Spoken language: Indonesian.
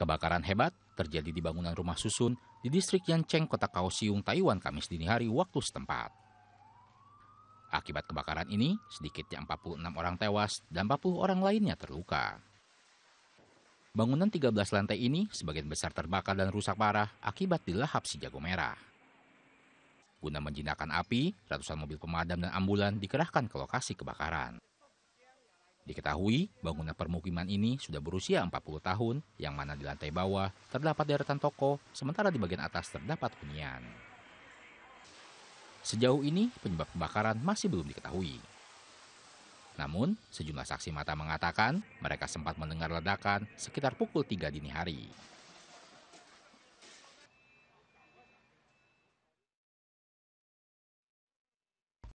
Kebakaran hebat terjadi di bangunan rumah susun di distrik Yancheng, kota Kaohsiung, Taiwan, Kamis dini hari waktu setempat. Akibat kebakaran ini, sedikitnya 46 orang tewas dan 40 orang lainnya terluka. Bangunan 13 lantai ini sebagian besar terbakar dan rusak parah akibat dilahap si jago merah. Guna menjinakkan api, ratusan mobil pemadam dan ambulan dikerahkan ke lokasi kebakaran. Diketahui, bangunan permukiman ini sudah berusia 40 tahun, yang mana di lantai bawah terdapat deretan toko, sementara di bagian atas terdapat hunian. Sejauh ini, penyebab kebakaran masih belum diketahui. Namun, sejumlah saksi mata mengatakan mereka sempat mendengar ledakan sekitar pukul 3 dini hari.